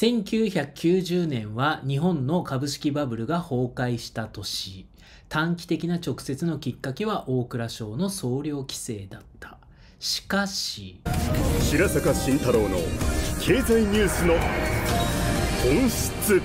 1990年は日本の株式バブルが崩壊した年。短期的な直接のきっかけは大蔵省の総量規制だった。しかし白坂慎太郎の経済ニュースの本質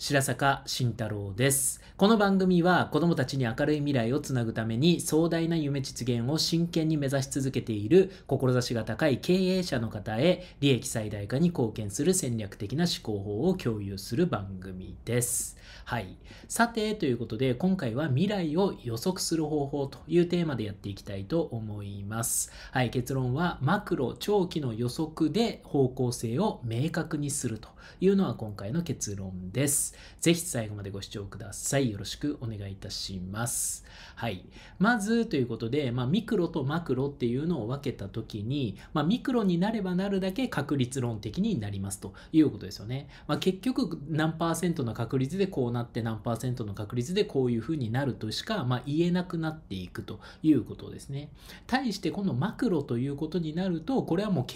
白坂慎太郎です。この番組は子供たちに明るい未来をつなぐために壮大な夢実現を真剣に目指し続けている志が高い経営者の方へ利益最大化に貢献する戦略的な思考法を共有する番組です。はい。さて、ということで今回は未来を予測する方法というテーマでやっていきたいと思います。はい。結論はマクロ長期の予測で方向性を明確にするというのは今回の結論です。。ぜひ最後までご視聴ください。よろしくお願いいたします。はい。まずということで、まあ、ミクロとマクロっていうのを分けた時に、まあ、ミクロになればなるだけ確率論的になりますということですよね。まあ、結局何パーセントの確率でこうなって何パーセントの確率でこういうふうになるとしか、まあ、言えなくなっていくということですね。対してこのマクロということになると、これはもう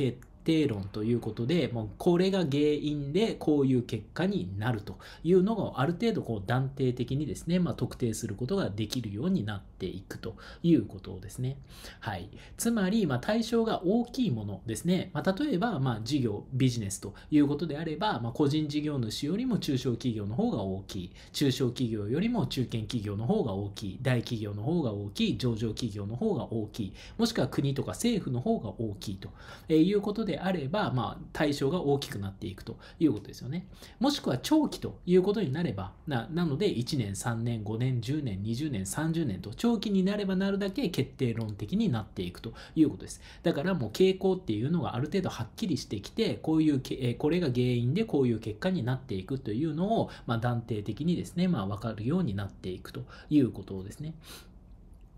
定論ということでもうこれが原因でこういう結果になるというのをある程度こう断定的にですね、まあ、特定することができるようになっていくということですね。はい、つまり、まあ、対象が大きいものですね、まあ、例えば、まあ、事業ビジネスということであれば、まあ、個人事業主よりも中小企業の方が大きい中小企業よりも中堅企業の方が大きい大企業の方が大きい上場企業の方が大きいもしくは国とか政府の方が大きいということでであれば、まあ、対象が大きくなっていくということですよね。もしくは長期ということになれば、ななので1年、3年、5年、10年、20年、30年と長期になればなるだけ決定論的になっていくということです。だからもう傾向っていうのがある程度はっきりしてきて、こういう、えこれが原因でこういう結果になっていくというのを、まあ、断定的にですね、まあ、分かるようになっていくということですね。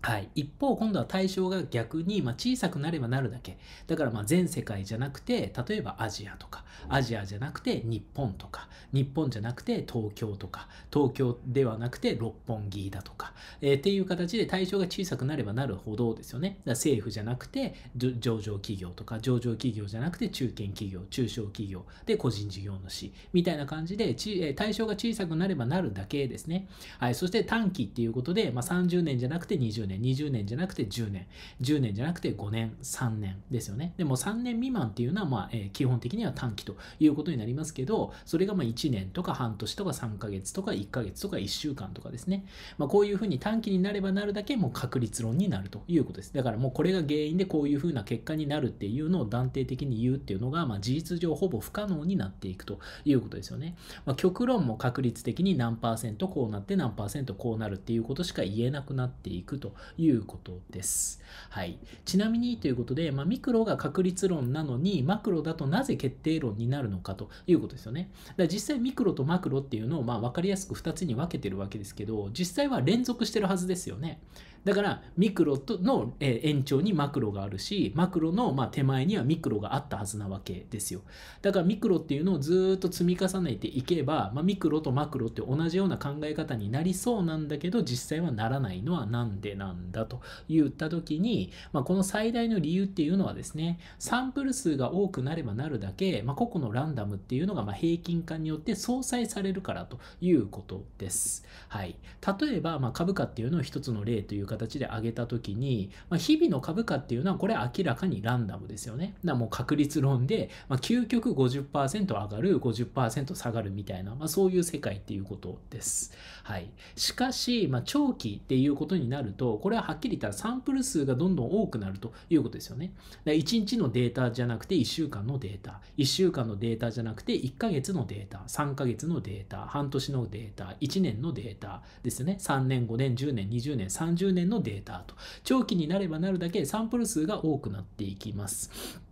はい、一方今度は対象が逆に、まあ、小さくなればなるだけだからま全世界じゃなくて例えばアジアとかアジアじゃなくて日本とか日本じゃなくて東京とか東京ではなくて六本木だとか、えー、っていう形で対象が小さくなればなるほどですよねだ政府じゃなくて上場企業とか上場企業じゃなくて中堅企業中小企業で個人事業主みたいな感じでち対象が小さくなればなるだけですね、はい、そして短期っていうことで、まあ、30年じゃなくて20年年、20年じゃなくて10年、10年じゃなくて5年、3年ですよね。でも3年未満っていうのは、まあ、え基本的には短期ということになりますけど、それがまあ1年とか半年とか3ヶ月とか1ヶ月とか1週間とかですね。まあ、こういうふうに短期になればなるだけもう確率論になるということです。だからもうこれが原因でこういうふうな結果になるっていうのを断定的に言うっていうのが、まあ、事実上ほぼ不可能になっていくということですよね。まあ、極論も確率的に何パーセントこうなって何パーセントこうなるっていうことしか言えなくなっていくということです。はい、ちなみにということで、まあ、ミクロが確率論なのにマクロだとなぜ決定論になるのかということですよね。だから実際ミクロとマクロっていうのをまあ分かりやすく2つに分けてるわけですけど実際は連続してるはずですよね。だからミクロとの延長にマクロがあるしマクロのま手前にはミクロがあったはずなわけですよだからミクロっていうのをずっと積み重ねていけば、まあ、ミクロとマクロって同じような考え方になりそうなんだけど実際はならないのはなんでなんんだと言った時に、まあ、この最大の理由っていうのはですね、サンプル数が多くなればなるだけ、まあ、個々のランダムっていうのがま平均化によって相殺されるからということです。はい。例えば、ま株価っていうのを一つの例という形で挙げた時に、まあ、日々の株価っていうのはこれ明らかにランダムですよね。だもう確率論で、まあ、究極50%上がる、50%下がるみたいな、まあ、そういう世界っていうことです。はい。しかし、ま長期っていうことになると、これははっきり言ったらサンプル数がどんどん多くなるということですよね。だ1日のデータじゃなくて1週間のデータ、1週間のデータじゃなくて1ヶ月のデータ、3ヶ月のデータ、半年のデータ、1年のデータですね。3年、5年、10年、20年、30年のデータと、長期になればなるだけサンプル数が多くなっていきます。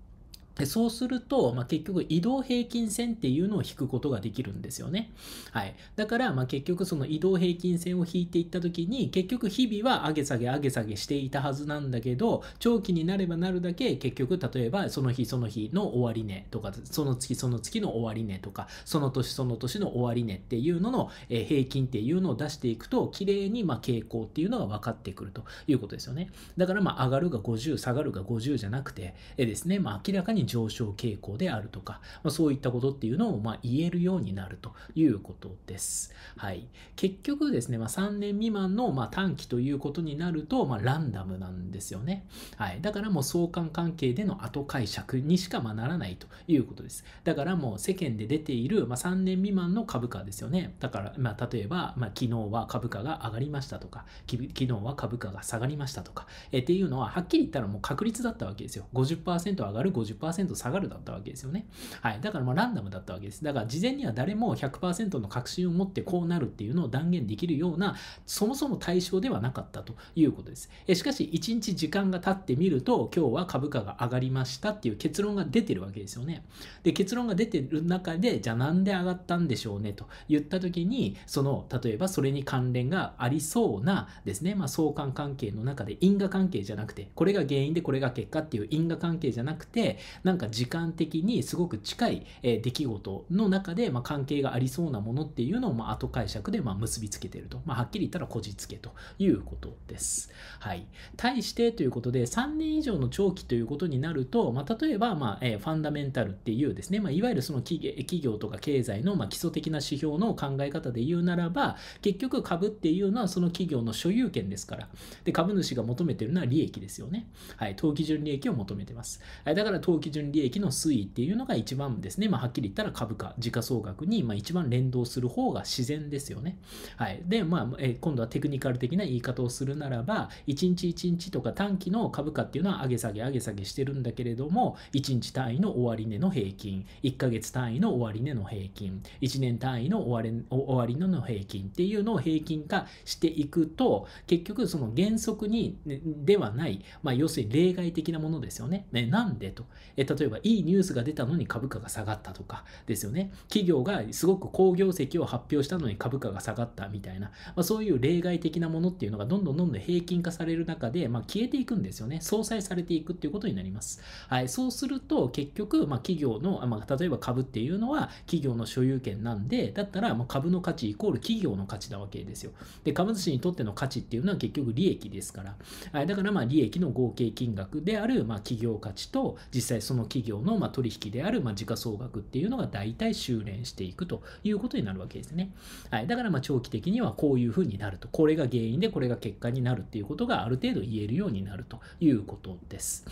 そうすると、まあ、結局移動平均線っていうのを引くことができるんですよね。はい。だから、まあ、結局その移動平均線を引いていった時に、結局日々は上げ下げ上げ下げしていたはずなんだけど、長期になればなるだけ結局、例えばその日その日の終値とか、その月その月の終値とか、その年その年の終値っていうのの、え平均っていうのを出していくと、綺麗にま傾向っていうのが分かってくるということですよね。だから、ま上がるが50、下がるが50じゃなくて、えですね、まあ、明らかに上昇傾向であるとか、まあ、そういったことっていうのをま言えるようになるということです。はい、結局ですね、まあ、3年未満のま短期ということになると、まランダムなんですよね、はい。だからもう相関関係での後解釈にしかまならないということです。だからもう世間で出ている、ま3年未満の株価ですよね。だから、ま例えば、ま昨日は株価が上がりましたとか、昨日は株価が下がりましたとか、えっていうのははっきり言ったらもう確率だったわけですよ。50%上がる、50% 0 0下がるだったわけですよね。はい。だからまあランダムだったわけです。だから事前には誰も100%の確信を持ってこうなるっていうのを断言できるような、そもそも対象ではなかったということです。えしかし、1日時間が経ってみると、今日は株価が上がりましたっていう結論が出てるわけですよね。で、結論が出てる中で、じゃあなんで上がったんでしょうねと言った時に、その、例えばそれに関連がありそうなですね、まあ、相関関係の中で因果関係じゃなくて、これが原因でこれが結果っていう因果関係じゃなくて、なんか時間的にすごく近い、え出来事の中で、まあ、関係がありそうなものっていうのを、まあ、後解釈で、まあ、結びつけてると、まあ、はっきり言ったらこじつけということです。はい、対してということで3年以上の長期ということになると、まあ、例えば、まあえファンダメンタルっていうですね、まあ、いわゆるその企業とか経済の、ま基礎的な指標の考え方で言うならば結局株っていうのはその企業の所有権ですからで株主が求めてるのは利益ですよね、はい、当期純利益を求めてます、だから当期準利益の推移っていうのが一番ですね、まあ、はっきり言ったら株価、時価総額にまあ一番連動する方が自然ですよね。はい。で、まあ、え今度はテクニカル的な言い方をするならば、1日1日とか短期の株価っていうのは上げ下げ上げ下げしてるんだけれども、1日単位の終値の平均、1ヶ月単位の終値の平均、1年単位の終値の平均っていうのを平均化していくと、結局その原則に、ではない、まあ、要するに例外的なものですよね。ねなんでと。え例えばいいニュースが出たのに株価が下がったとかですよね企業がすごく好業績を発表したのに株価が下がったみたいな、まあ、そういう例外的なものっていうのがどんどんどんどん平均化される中で、まあ、消えていくんですよね相殺されていくっていうことになります、はい、そうすると結局、まあ、企業の、まあ、例えば株っていうのは企業の所有権なんでだったらまあ株の価値イコール企業の価値なわけですよで株主にとっての価値っていうのは結局利益ですから、はい、だからまあ利益の合計金額であるまあ企業価値と実際そのその企業のま取引であるま時価総額っていうのが大体修練していくということになるわけですね。はい、だからま長期的にはこういうふうになると、これが原因でこれが結果になるっていうことがある程度言えるようになるということです。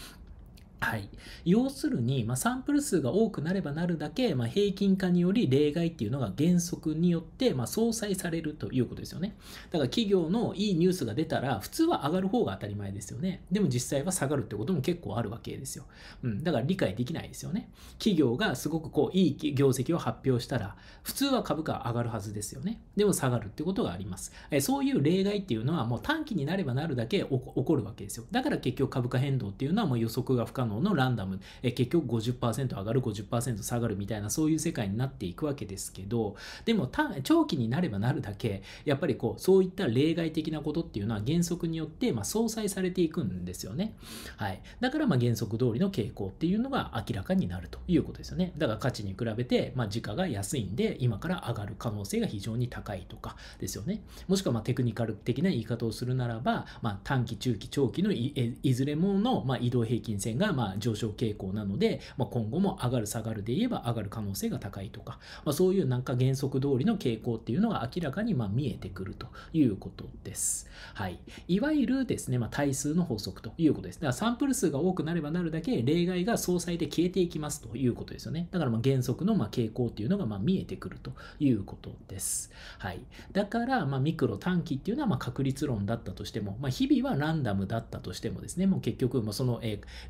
はい、要するに、まあ、サンプル数が多くなればなるだけ、まあ、平均化により例外っていうのが原則によって、まあ、相殺されるということですよね。だから企業のいいニュースが出たら普通は上がる方が当たり前ですよね。でも実際は下がるってことも結構あるわけですよ。うん、だから理解できないですよね。企業がすごくこういい業績を発表したら普通は株価は上がるはずですよね。でも下がるってことがあります。えそういう例外っていうのはもう短期になればなるだけ起こるわけですよ。だから結局株価変動っていうのはもう予測が不可能のランダム、え結局50%上がる50%下がるみたいなそういう世界になっていくわけですけどでも長期になればなるだけやっぱりこうそういった例外的なことっていうのは原則によって、まあ、相殺されていくんですよね、はい、だからまあ原則通りの傾向っていうのが明らかになるということですよねだから価値に比べて、まあ、時価が安いんで今から上がる可能性が非常に高いとかですよねもしくはまテクニカル的な言い方をするならば、まあ、短期中期長期のいずれもの、ま移動平均線が、ままあ、上昇傾向なので、まあ、今後も上がる下がるで言えば上がる可能性が高いとか、まあ、そういうなんか原則通りの傾向っていうのが明らかにま見えてくるということです。はい。いわゆるですね、まあ、対数の法則ということです。だからサンプル数が多くなればなるだけ例外が相殺で消えていきますということですよね。だからま原則のま傾向っていうのがま見えてくるということです。はい。だからまミクロ短期っていうのはま確率論だったとしても、まあ、日々はランダムだったとしてもですね、もう結局まその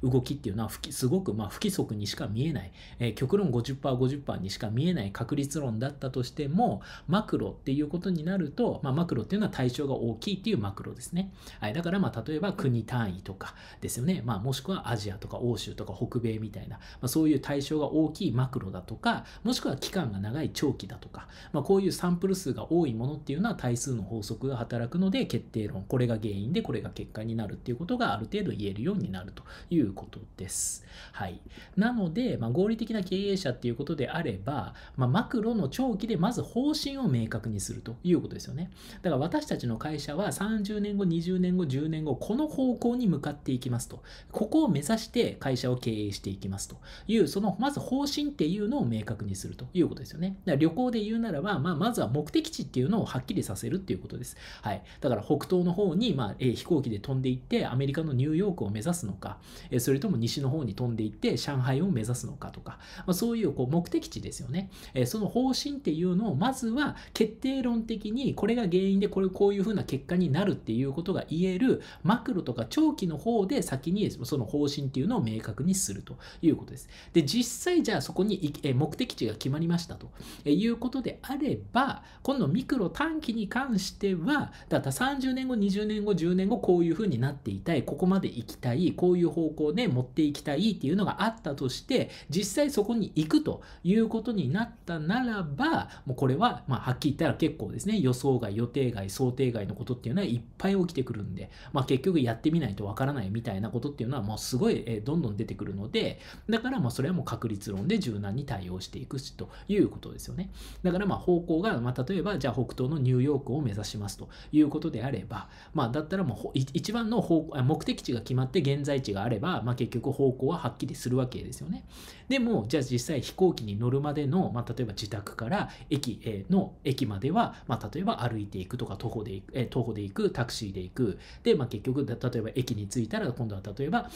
動きっていうのはすごくま不規則にしか見えない、えー、極論 50%50% にしか見えない確率論だったとしてもマクロっていうことになると、まあ、マクロっていうのは対象が大きいっていうマクロですね、はい、だからまあ例えば国単位とかですよね、まあ、もしくはアジアとか欧州とか北米みたいな、まあ、そういう対象が大きいマクロだとかもしくは期間が長い長期だとか、まこういうサンプル数が多いものっていうのは対数の法則が働くので決定論これが原因でこれが結果になるっていうことがある程度言えるようになるということです。はい。なので、まあ、合理的な経営者っていうことであれば、まあ、マクロの長期でまず方針を明確にするということですよね。だから私たちの会社は30年後、20年後、10年後、この方向に向かっていきますと。ここを目指して会社を経営していきますという、そのまず方針っていうのを明確にするということですよね。だから旅行で言うならば、まあ、まずは目的地っていうのをはっきりさせるっていうことです。はい。だから北東の方に、まあ、え飛行機で飛んでいって、アメリカのニューヨークを目指すのか、えそれとも西の方に飛んでいって上海を目指すのかとか、まあ、そういうこう目的地ですよね、えー、その方針っていうのをまずは決定論的にこれが原因でこれこういうふうな結果になるっていうことが言えるマクロとか長期の方で先にその方針っていうのを明確にするということです。で実際じゃあそこに目的地が決まりましたということであれば今度ミクロ短期に関してはだから30年後20年後10年後こういうふうになっていたいここまで行きたいこういう方向で、ね、持っていきたいっていうのがあったとして実際そこに行くということになったならばもうこれは、まあ、はっきり言ったら結構ですね予想外予定外想定外のことっていうのはいっぱい起きてくるんで、まあ、結局やってみないとわからないみたいなことっていうのはもうすごい、えどんどん出てくるのでだからまあそれはもう確率論で柔軟に対応していくしということですよねだからまあ方向が、まあ、例えばじゃあ北東のニューヨークを目指しますということであればまあだったらもう一番の方向目的地が決まって現在地があれば、まあ、結結局方向ははっきりするわけですよね。でも、じゃあ実際飛行機に乗るまでの、まあ、例えば自宅から駅の駅までは、まあ、例えば歩いていくとか徒歩で行く、え徒歩で行く、タクシーで行く。で、まあ、結局、例えば駅に着いたら今度は例えば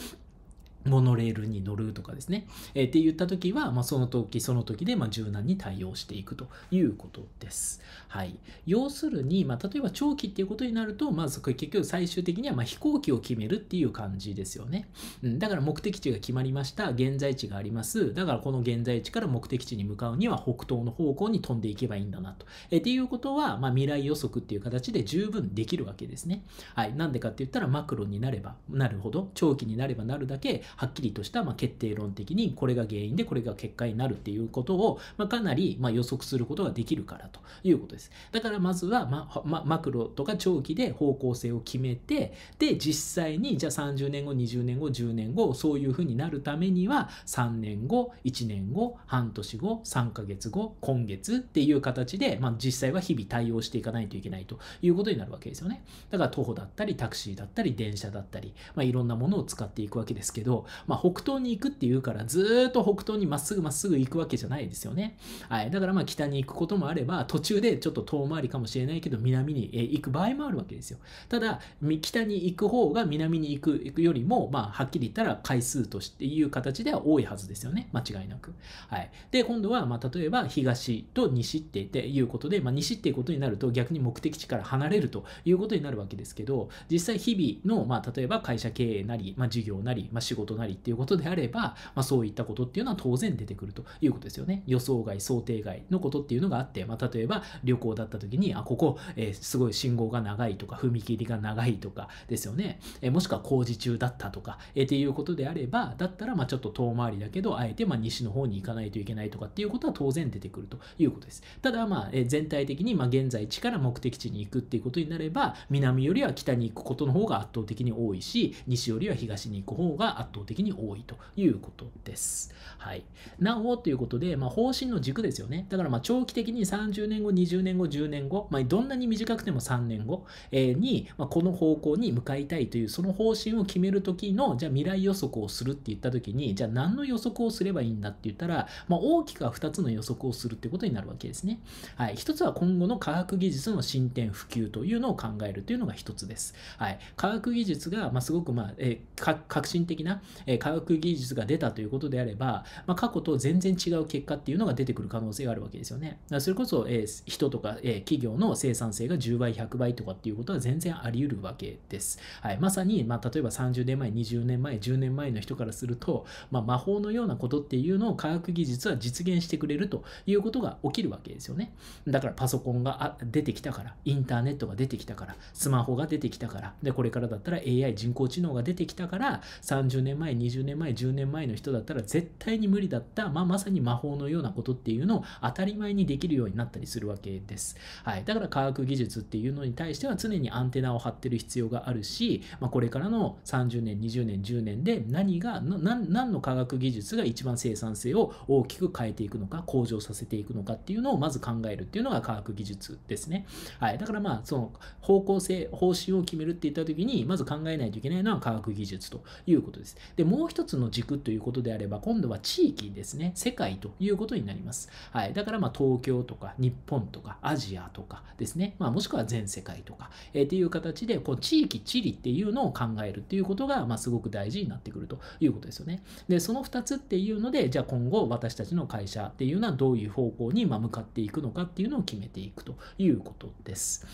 モノレールに乗るとかですね、えー、って言った時は、まあ、その時その時で、ま柔軟に対応していくということです。はい。要するに、まあ、例えば長期っていうことになると、まず、あ、結局最終的には、ま飛行機を決めるっていう感じですよね。うん、だから目的地が決まりました。現在地があります。だからこの現在地から目的地に向かうには北東の方向に飛んでいけばいいんだなと。えー、っていうことは、ま未来予測っていう形で十分できるわけですね。はい。なんでかって言ったらマクロになればなるほど、長期になればなるだけ、はっきりとした、ま決定論的にこれが原因でこれが結果になるっていうことを、まかなり、ま予測することができるからということです。だからまずは、まま、マクロとか長期で方向性を決めて、で、実際にじゃあ30年後、20年後、10年後、そういうふうになるためには3年後、1年後、半年後、3ヶ月後、今月っていう形で、まあ、実際は日々対応していかないといけないということになるわけですよね。だから徒歩だったり、タクシーだったり、電車だったり、まあ、いろんなものを使っていくわけですけど、まあ、北東に行くっていうからずっと北東にまっすぐまっすぐ行くわけじゃないですよね。はい、だからまあ北に行くこともあれば途中でちょっと遠回りかもしれないけど南に行く場合もあるわけですよ。ただ北に行く方が南に行くよりも、まあ、はっきり言ったら回数としていう形では多いはずですよね間違いなく。はい、で今度はまあ例えば東と西ってっていうことで、まあ、西っていうことになると逆に目的地から離れるということになるわけですけど実際日々の、まあ、例えば会社経営なり、まあ、事業なり、まあ、仕事となりっていうことであれば、まあ、そういったことっていうのは当然出てくるということですよね。予想外、想定外のことっていうのがあって、まあ、例えば旅行だった時に、あ、ここ、えー、すごい信号が長いとか、踏切が長いとかですよね。えー、もしくは工事中だったとか、えー、っていうことであれば、だったら、まあ、ちょっと遠回りだけど、あえて、まあ、西の方に行かないといけないとかっていうことは当然出てくるということです。ただ、まあ、えー、全体的に、まあ、現在地から目的地に行くっていうことになれば、南よりは北に行くことの方が圧倒的に多いし、西よりは東に行く方が圧倒倒的に多いということです。はい、なおということで、まあ、方針の軸ですよね。だからま長期的に30年後、20年後、10年後、まあ、どんなに短くても3年後、に、まこの方向に向かいたいという、その方針を決める時の、じゃあ未来予測をするって言った時に、じゃあ何の予測をすればいいんだって言ったら、まあ、大きくは2つの予測をするってことになるわけですね。はい、1つは今後の科学技術の進展、普及というのを考えるというのが1つです。はい、科学技術が、ますごく、まあえ革新的な、え科学技術が出たということであれば、まあ、過去と全然違う結果っていうのが出てくる可能性があるわけですよね。それこそ、え人とか、え企業の生産性が10倍、100倍とかっていうことは全然あり得るわけです。はい、まさに、まあ、例えば30年前、20年前、10年前の人からすると、まあ、魔法のようなことっていうのを科学技術は実現してくれるということが起きるわけですよね。だからパソコンが出てきたから、インターネットが出てきたから、スマホが出てきたから、でこれからだったら AI 人工知能が出てきたから、30年年前20年前10年前の人だったら絶対に無理だった、まあ、まさに魔法のようなことっていうのを当たり前にできるようになったりするわけです、はい、だから科学技術っていうのに対しては常にアンテナを張ってる必要があるし、まあ、これからの30年20年10年で何が何の科学技術が一番生産性を大きく変えていくのか向上させていくのかっていうのをまず考えるっていうのが科学技術ですね、はい、だからまあその方向性方針を決めるって言った時にまず考えないといけないのは科学技術ということですで、もう一つの軸ということであれば、今度は地域ですね、世界ということになります。はい。だから、ま東京とか、日本とか、アジアとかですね、まあ、もしくは全世界とか、えー、っていう形で、こう、地域、地理っていうのを考えるっていうことが、まあ、すごく大事になってくるということですよね。で、その2つっていうので、じゃあ今後、私たちの会社っていうのはどういう方向に、ま向かっていくのかっていうのを決めていくということです。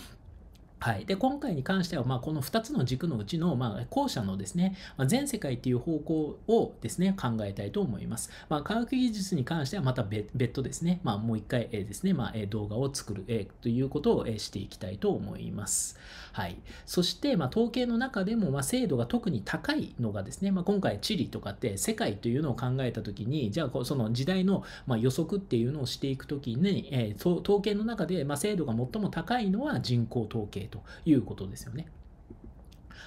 はい、で今回に関しては、まあ、この2つの軸のうちの、まあ、後者のですね、まあ、全世界という方向をですね考えたいと思います。まあ、科学技術に関してはまた別途ですね、まあ、もう一回、えー、ですね、まあ、動画を作る、えー、ということを、えしていきたいと思います。はい。そして、まあ、統計の中でも、まあ、精度が特に高いのがですね、まあ、今回地理とかって世界というのを考えた時に、じゃあ、その時代の、ま予測っていうのをしていく時に、えー、統計の中で、ま精度が最も高いのは人口統計ということですよね。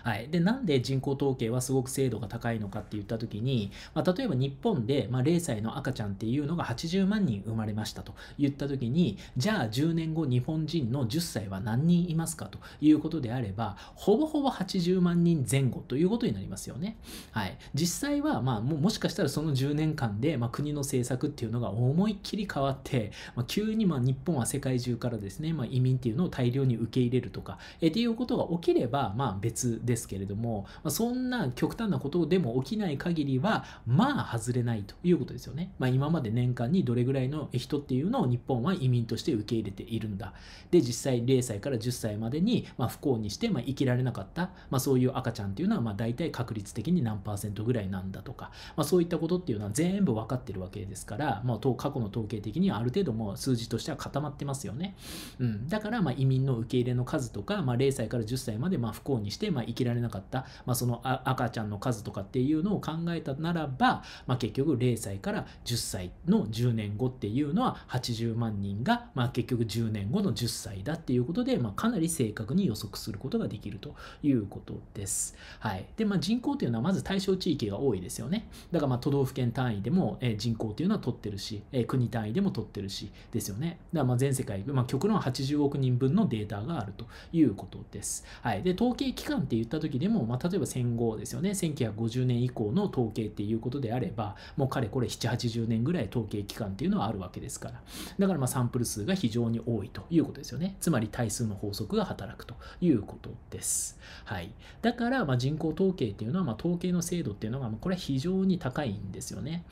はい。で、なんで人口統計はすごく精度が高いのかって言った時に、まあ、例えば日本で、まあ、0歳の赤ちゃんっていうのが80万人生まれましたと言った時に、じゃあ10年後日本人の10歳は何人いますかということであれば、ほぼほぼ80万人前後ということになりますよね。はい。実際は、まあ、もしかしたらその10年間で、まあ、国の政策っていうのが思いっきり変わって、まあ、急にまあ日本は世界中からですね、まあ、移民っていうのを大量に受け入れるとか、えっていうことが起きれば、まあ別ですですけれども、まそんな極端なことでも起きない限りは、まあ外れないということですよね。まあ、今まで年間にどれぐらいの人っていうのを日本は移民として受け入れているんだ。で、実際0歳から10歳までに、ま不幸にして、ま生きられなかった、まあ、そういう赤ちゃんっていうのは、まあ、大体確率的に何パーセントぐらいなんだとか、まあ、そういったことっていうのは全部分かってるわけですから、まあ、過去の統計的にはある程度もう数字としては固まってますよね。うん、だから、ま移民の受け入れの数とか、ま0歳から10歳までま不幸にして、ま生きられなかった、まあ、その赤ちゃんの数とかっていうのを考えたならば、まあ、結局0歳から10歳の10年後っていうのは80万人が、まあ、結局10年後の10歳だっていうことで、まあ、かなり正確に予測することができるということです。はい、で、まあ、人口というのはまず対象地域が多いですよね。だからまあ都道府県単位でも、え人口というのは取ってるし、え国単位でも取ってるしですよね。だからまあ全世界、まあ、極論80億人分のデータがあるということです。はい、で統計機関っていういった時でも、まあ、例えば戦後ですよね1950年以降の統計っていうことであればもうかれこれ780年ぐらい統計期間っていうのはあるわけですからだからまサンプル数が非常に多いということですよねつまり対数の法則が働くということです、はい、だからま人口統計っていうのはま統計の精度っていうのがこれは非常に高いんですよね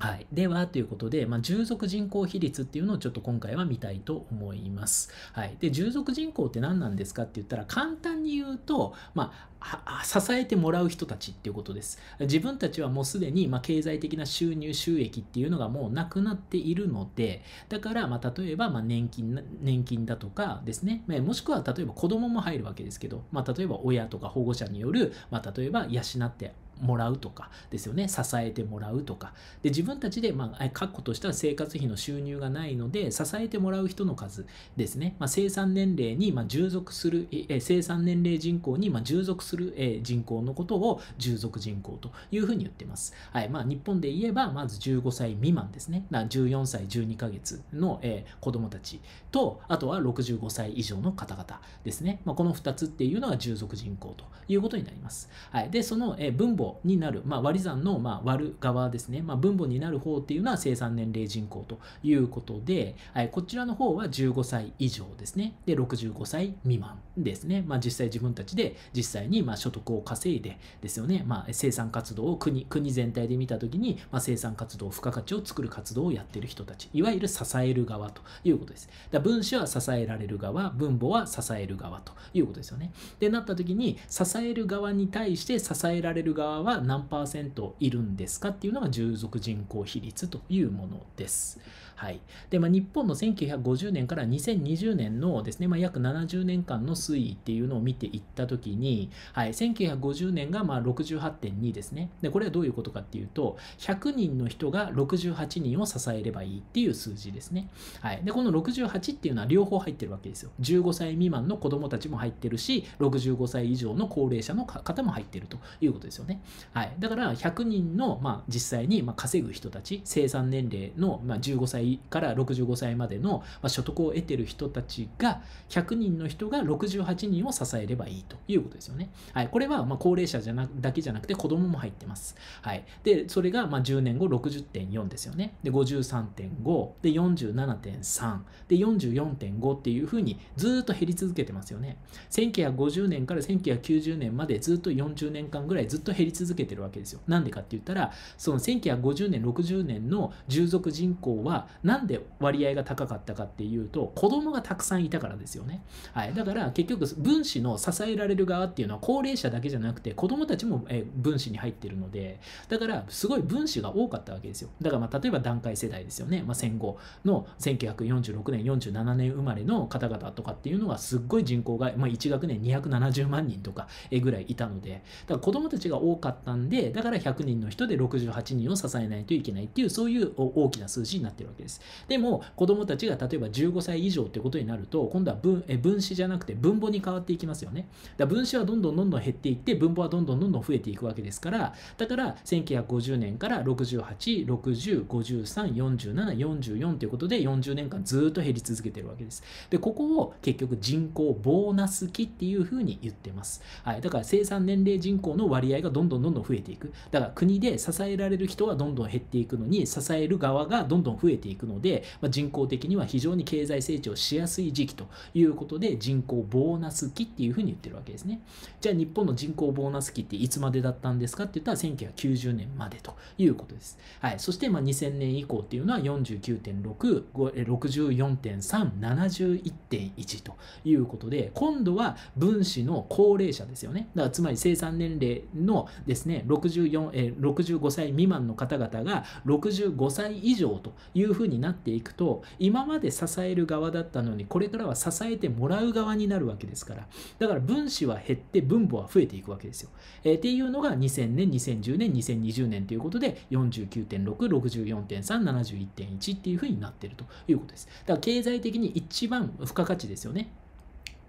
はい、ではということで、まあ、従属人口比率っていうのをちょっと今回は見たいと思います。はい、で従属人口って何なんですかって言ったら簡単に言うと、まあ、支えてもらう人たちっていうことです。自分たちはもうすでに、まあ、経済的な収入収益っていうのがもうなくなっているのでだから、まあ、例えば、まあ、年金年金だとかですね、まあ、もしくは例えば子供も入るわけですけど、まあ、例えば親とか保護者による、まあ、例えば養ってもらうとかですよね支えてもらうとかで自分たちで、まあ、確固とした生活費の収入がないので支えてもらう人の数ですね、まあ、生産年齢に、ま従属する、え生産年齢人口に、ま従属する、え人口のことを従属人口というふうに言ってます、はいまあ、日本で言えばまず15歳未満ですね14歳12ヶ月の、え子どもたちとあとは65歳以上の方々ですね、まあ、この2つっていうのが従属人口ということになります、はい、でその、え分母になる、まあ、割り算の、まあ、割る側ですね、まあ、分母になる方っていうのは生産年齢人口ということで、はい、こちらの方は15歳以上ですね。で、65歳未満ですね。まあ、実際自分たちで実際にまあ所得を稼いでですよね、まあ、生産活動を国国全体で見たときに、まあ、生産活動、付加価値を作る活動をやっている人たち、いわゆる支える側ということです。だ分子は支えられる側、分母は支える側ということですよね。で、なった時に、支える側に対して支えられる側ーは何パーセントいるんですかっていうのが従属人口比率というものです。はい。で、まあ、日本の1950年から2020年のですね、まあ、約70年間の推移っていうのを見ていったときに、はい、1950年がまあ68.2ですね。で、これはどういうことかっていうと、100人の人が68人を支えればいいっていう数字ですね。はい。で、この68っていうのは両方入ってるわけですよ。15歳未満の子供たちも入ってるし、65歳以上の高齢者の方も入ってるということですよね。はい。だから、100人の、まあ、実際にまあ稼ぐ人たち、生産年齢のまあ15歳歳から65歳までの所得を得てる人たちが100人の人が68人を支えればいいということですよね。はい、これはまあ高齢者じゃなだけじゃなくて子供も入ってます。はい、でそれがま10年後60.4ですよね。で53.5で47.3で44.5っていうふうにずっと減り続けてますよね。1950年から1990年までずっと40年間ぐらいずっと減り続けてるわけですよ。なんでかって言ったらその1950年60年の従属人口はなんで割合が高かったかっていうと子供がたくさんいたからですよね、はい、だから結局分子の支えられる側っていうのは高齢者だけじゃなくて子供たちも分子に入ってるのでだからすごい分子が多かったわけですよだからまあ例えば団塊世代ですよね、まあ、戦後の1946年47年生まれの方々とかっていうのがすっごい人口が、まあ、1学年270万人とかぐらいいたのでだから子供たちが多かったんでだから100人の人で68人を支えないといけないっていうそういう大きな数字になってるわけですです。でも、子供たちが例えば15歳以上ってことになると、今度は分え分子じゃなくて分母に変わっていきますよね。だ分子はどんどんどんどん減っていって、分母はどんどんどんどん増えていくわけですから、だから1950年から68、60、53、47、44ということで、40年間ずっと減り続けてるわけです。で、ここを結局人口ボーナス期っていうふうに言ってます。はい。だから生産年齢人口の割合がどんどんどんどん増えていく。だから国で支えられる人はどんどん減っていくのに、支える側がどんどん増えていく。くので、まあ、人口的には非常に経済成長しやすい時期ということで、人口ボーナス期っていうふうに言ってるわけですね。じゃあ日本の人口ボーナス期っていつまでだったんですかって言ったら1990年までということです。はい。そしてまあ2000年以降っていうのは49.6、64.3、71.1ということで、今度は分子の高齢者ですよね。だからつまり生産年齢のですね、64え65歳未満の方々が65歳以上というふうに風になっていくと今まで支える側だったのにこれからは支えてもらう側になるわけですからだから分子は減って分母は増えていくわけですよ、えー、っていうのが2000年2010年2020年ということで49.664.371.1っていう風になってるということですだから経済的に一番付加価値ですよね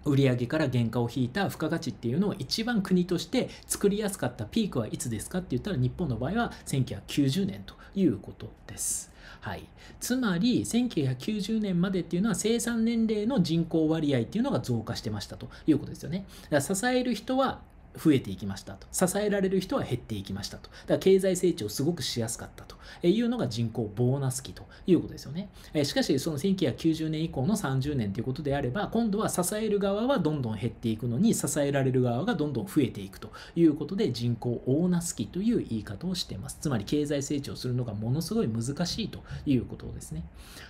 売上から原価を引いた付加価値っていうのを一番国として作りやすかったピークはいつですかって言ったら日本の場合は1990年ということです。はい。つまり、1990年までっていうのは生産年齢の人口割合っていうのが増加してましたということですよね。支える人は増えていきましたと。支えられる人は減っていきましたと。だから経済成長すごくしやすかったというのが人口ボーナス期ということですよね。しかし、その1990年以降の30年ということであれば、今度は支える側はどんどん減っていくのに、支えられる側がどんどん増えていくということで、人口オーナス期という言い方をしています。つまり、経済成長するのがものすごい難しいということですね。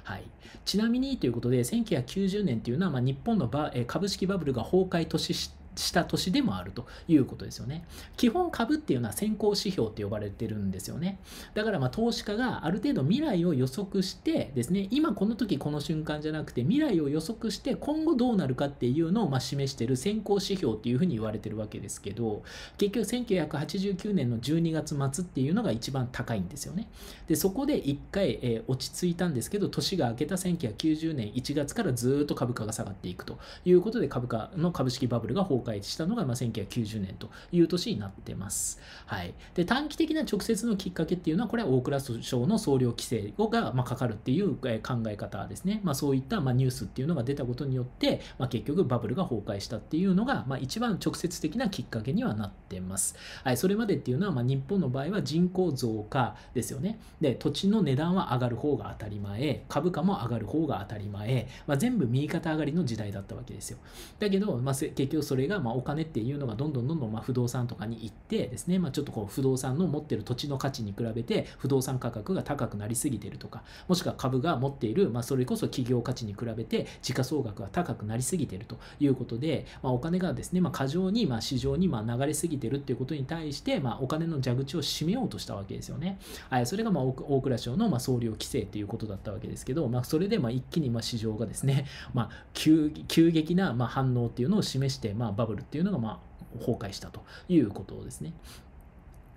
はい。ちなみにということで、1990年というのは、まあ、日本の株式バブルが崩壊年した年でもあるということですよね。基本株っていうのは先行指標って呼ばれてるんですよね。だからまあ投資家がある程度未来を予測してですね、今この時この瞬間じゃなくて未来を予測して今後どうなるかっていうのをまあ示してる先行指標っていうふうに言われてるわけですけど、結局1989年の12月末っていうのが一番高いんですよね。で、そこで一回、えー、落ち着いたんですけど、年が明けた1990年1月からずっと株価が下がっていくということで株価の株式バブルが崩壊開したのが、まあ、1990年という年になってます。はい。で、短期的な直接のきっかけっていうのは、これは大蔵省の総量規制が、まあ、かかるっていう考え方ですね。まあ、そういった、まあ、ニュースっていうのが出たことによって、まあ、結局バブルが崩壊したっていうのが、まあ、一番直接的なきっかけにはなってます。はい。それまでっていうのは、まあ、日本の場合は人口増加ですよね。で、土地の値段は上がる方が当たり前、株価も上がる方が当たり前、まあ、全部右肩上がりの時代だったわけですよ。だけど、まあ、結局それが、まあ、お金っていうのがどんどんどんどん、まあ、不動産とかに行ってですね、まあ、ちょっとこう不動産の持ってる土地の価値に比べて不動産価格が高くなりすぎてるとかもしくは株が持っている、まあ、それこそ企業価値に比べて時価総額が高くなりすぎてるということで、まあ、お金がですね、まあ、過剰に、まあ、市場に、まあ、流れすぎてるっていうことに対して、まあ、お金の蛇口を閉めようとしたわけですよね。はい、それが、まあ、大蔵省の、まあ、総量規制ということだったわけですけど、まあ、それで、まあ、一気に、まあ、市場がですね、まあ、急急激な、まあ、反応っていうのを示して、まあ、バブルっていうのが、まあ、崩壊したということですね。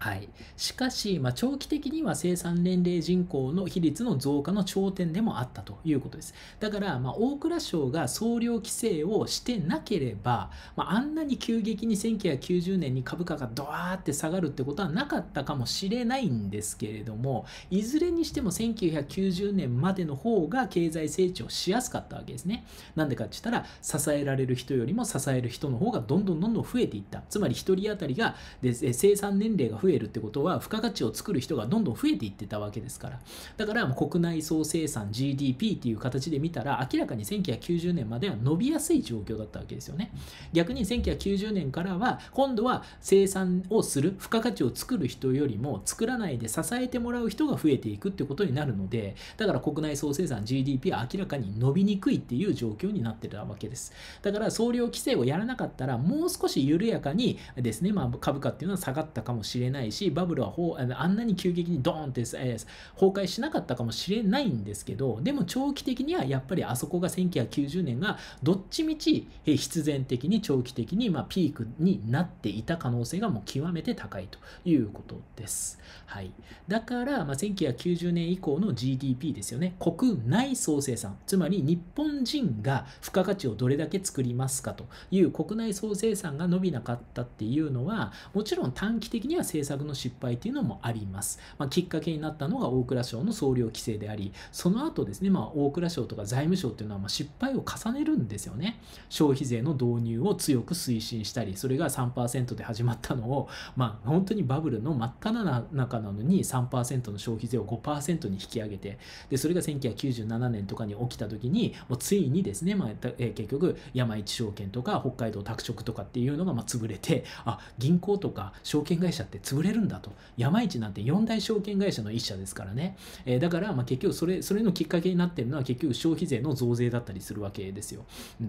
はい、しかし、まあ、長期的には生産年齢人口の比率の増加の頂点でもあったということですだから、まあ、大蔵省が総量規制をしてなければ、まあ、あんなに急激に1990年に株価がドワーって下がるってことはなかったかもしれないんですけれどもいずれにしても1990年までの方が経済成長しやすかったわけですねなんでかって言ったら支えられる人よりも支える人の方がどんどんどんどん増えていったつまり1人当たりがで生産年齢が増ええるってことは、付加価値を作る人がどんどん増えていってたわけですから。だから、国内総生産 GDP っていう形で見たら、明らかに1990年までは伸びやすい状況だったわけですよね。逆に1990年からは、今度は生産をする、付加価値を作る人よりも、作らないで支えてもらう人が増えていくってことになるので、だから国内総生産 GDP は明らかに伸びにくいっていう状況になってたわけです。だから、総量規制をやらなかったら、もう少し緩やかにですね、まあ、株価っていうのは下がったかもしれない。ないしバブルはほあのあんなに急激にドーンって、えー、崩壊しなかったかもしれないんですけどでも長期的にはやっぱりあそこが1990年がどっちみち必然的に長期的に、まあ、ピークになっていた可能性がもう極めて高いということです。はい、だから、まあ、1990年以降の GDP ですよね国内総生産つまり日本人が付加価値をどれだけ作りますかという国内総生産が伸びなかったっていうのはもちろん短期的には生政策の失敗というのもあります。まあ、きっかけになったのが大蔵省の総量規制であり、その後ですね、まあ、大蔵省とか財務省というのはま失敗を重ねるんですよね。消費税の導入を強く推進したり、それが3%で始まったのを、まあ、本当にバブルの真っ只中なのに3%の消費税を5%に引き上げて、でそれが1997年とかに起きた時に、もうついにですね、まあ、え結局、山一証券とか北海道拓殖とかっていうのがま潰れて、あ銀行とか証券会社って潰潰れるんだと。山一なんて4大証券会社の1社ですからね。えー、だから、ま結局それ、それのきっかけになってるのは結局消費税の増税だったりするわけですよ。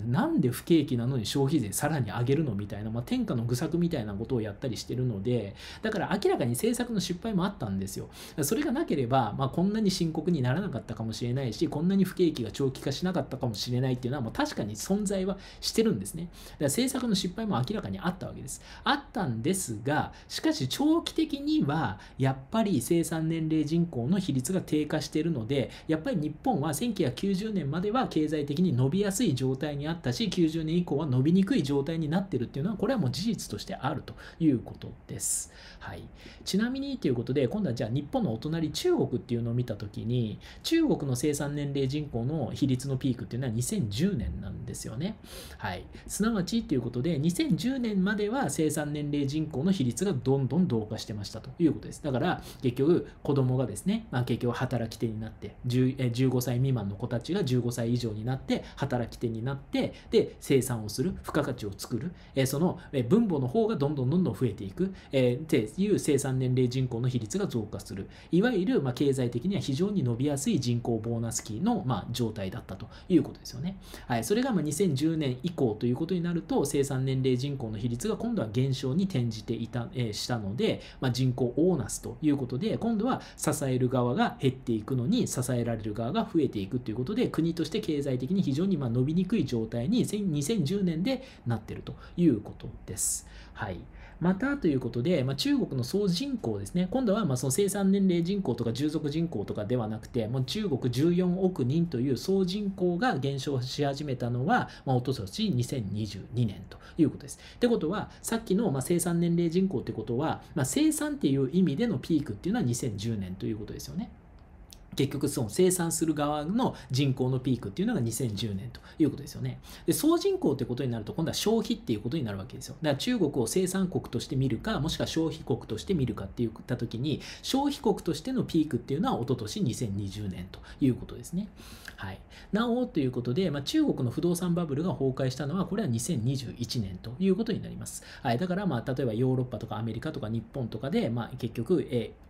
なんで不景気なのに消費税さらに上げるのみたいな、まあ、天下の愚策みたいなことをやったりしてるので、だから明らかに政策の失敗もあったんですよ。それがなければ、まあ、こんなに深刻にならなかったかもしれないし、こんなに不景気が長期化しなかったかもしれないっていうのは、もう確かに存在はしてるんですね。だから政策の失敗も明らかにあったわけです。あったんですが、しかし、長長期的にはやっぱり生産年齢人口の比率が低下しているのでやっぱり日本は1990年までは経済的に伸びやすい状態にあったし90年以降は伸びにくい状態になってるっていうのはこれはもう事実としてあるということです、はい、ちなみにということで今度はじゃあ日本のお隣中国っていうのを見た時に中国の生産年齢人口の比率のピークっていうのは2010年なんですよね、はい、すなわちということで2010年までは生産年齢人口の比率がどんどんどん老化してましたということです。だから、結局、子供がですね、まあ、結局、働き手になって、15歳未満の子たちが15歳以上になって、働き手になって、で、生産をする、付加価値を作る、えその分母の方がどんどんどんどん増えていく、えっていう生産年齢人口の比率が増加する。いわゆる、ま経済的には非常に伸びやすい人口ボーナス期の、ま状態だったということですよね。はい、それが、ま2010年以降ということになると、生産年齢人口の比率が今度は減少に転じていた、えしたので、で、まあ、人口オーナスということで、今度は支える側が減っていくのに、支えられる側が増えていくということで、国として経済的に非常にま伸びにくい状態に2010年でなってるということです。はい。またということで、まあ、中国の総人口ですね、今度はまその生産年齢人口とか従属人口とかではなくて、もう中国14億人という総人口が減少し始めたのは、まあ、おととし2022年ということです。ってことは、さっきのま生産年齢人口ってことは、まあ、生産っていう意味でのピークっていうのは2010年ということですよね。結局その生産する側の人口のピークっていうのが2010年ということですよね。で、総人口ってことになると今度は消費っていうことになるわけですよ。だから中国を生産国として見るか、もしくは消費国として見るかって言った時に、消費国としてのピークっていうのは一昨年2020年ということですね。はい。なおということで、まあ、中国の不動産バブルが崩壊したのはこれは2021年ということになります。はい。だからまあ例えばヨーロッパとかアメリカとか日本とかで、まあ結局、えー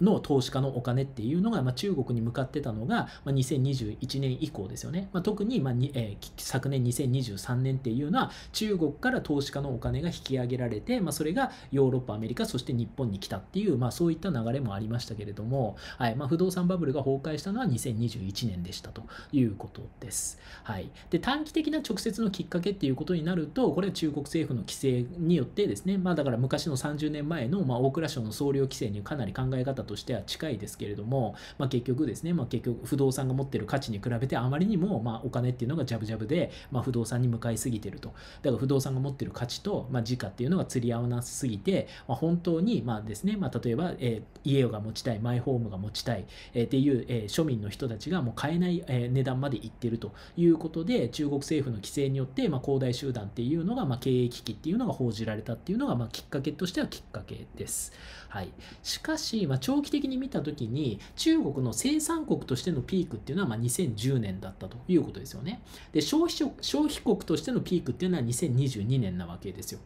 の投資家のお金っていうのが、まあ、中国に向かってたのが、まあ、2021年以降ですよね、まあ、特に、まあえー、昨年2023年っていうのは中国から投資家のお金が引き上げられて、まあ、それがヨーロッパアメリカそして日本に来たっていう、まあ、そういった流れもありましたけれども、はいまあ、不動産バブルが崩壊したのは2021年でしたということです、はい、で短期的な直接のきっかけっていうことになるとこれは中国政府の規制によってですね、まあ、だから昔の30年前の、まあ、大蔵省の総量規制にかなり考え方としては近いですけれども、まあ、結局ですね、まあ、結局不動産が持ってる価値に比べてあまりにもまお金っていうのがジャブジャブで、まあ、不動産に向かいすぎてるとだから不動産が持ってる価値と、ま時価っていうのが釣り合わなすぎて、ま本当にまですね、ま例えば、えー、家が持ちたいマイホームが持ちたい、えー、っていう、えー、庶民の人たちがもう買えない、え値段までいってるということで中国政府の規制によって、ま恒大集団っていうのが、ま経営危機っていうのが報じられたっていうのが、まきっかけとしてはきっかけです。はい、しかし、まあ、長期的に見た時に中国の生産国としてのピークっていうのはまあ2010年だったということですよねで消費消費国としてのピークっていうのは2022年なわけですよ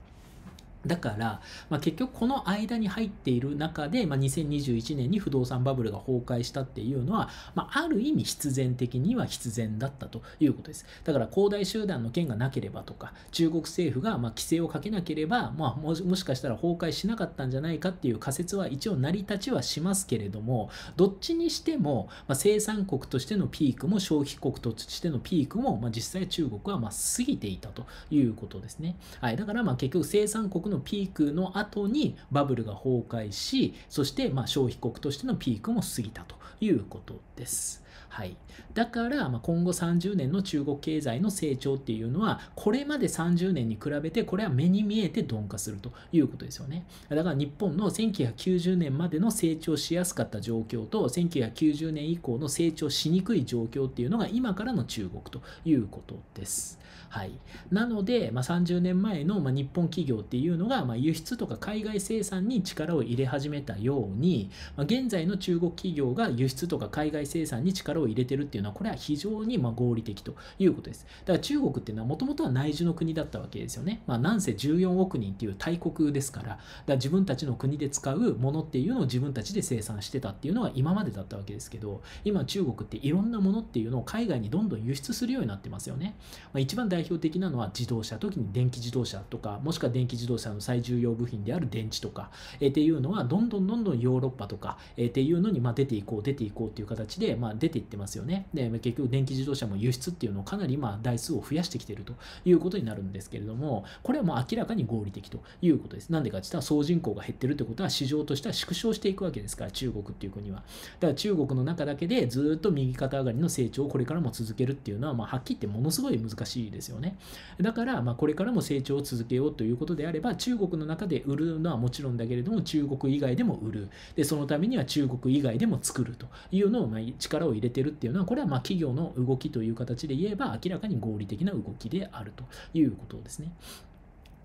だから、まあ、結局この間に入っている中で、まあ、2021年に不動産バブルが崩壊したっていうのは、まあ、ある意味必然的には必然だったということです。だから恒大集団の件がなければとか、中国政府がま規制をかけなければ、まあ、もしかしたら崩壊しなかったんじゃないかっていう仮説は一応成り立ちはしますけれども、どっちにしても、ま生産国としてのピークも消費国としてのピークも、ま実際中国はま過ぎていたということですね。はい、だからま結局生産国のピークの後にバブルが崩壊し、そしてま消費国としてのピークも過ぎたということです。はい、だから、ま今後30年の中国経済の成長っていうのはこれまで30年に比べてこれは目に見えて鈍化するということですよねだから日本の1990年までの成長しやすかった状況と1990年以降の成長しにくい状況っていうのが今からの中国ということです、はい、なので、ま30年前の、ま日本企業っていうのが、ま輸出とか海外生産に力を入れ始めたように、ま現在の中国企業が輸出とか海外生産に力をを入れてるっていうのは、これは非常にま合理的ということです。だから中国っていうのはもともとは内需の国だったわけですよね。まあ、なんせ14億人っていう大国ですから、だから自分たちの国で使うものっていうのを自分たちで生産してたっていうのは今までだったわけですけど、今中国っていろんなものっていうのを海外にどんどん輸出するようになってますよね。まあ、一番代表的なのは自動車、時に電気自動車とか、もしくは電気自動車の最重要部品である電池とか、えっていうのはどんどんどんどんヨーロッパとか、えっていうのにま出ていこう、出ていこうっていう形で、まあ、出ていっってますよね。で、結局電気自動車も輸出っていうのをかなり今台数を増やしてきてるということになるんですけれども、これはもう明らかに合理的ということです。なんでかって言ったら総人口が減ってるってことは市場としては縮小していくわけですから、中国っていう国は。だから中国の中だけでずっと右肩上がりの成長をこれからも続けるっていうのは、まあ、はっきり言ってものすごい難しいですよね。だから、まあ、これからも成長を続けようということであれば、中国の中で売るのはもちろんだけれども、中国以外でも売る。で、そのためには中国以外でも作るというのを、まあ、力を入れてってるっていうのは、これはま企業の動きという形で言えば、明らかに合理的な動きであるということですね。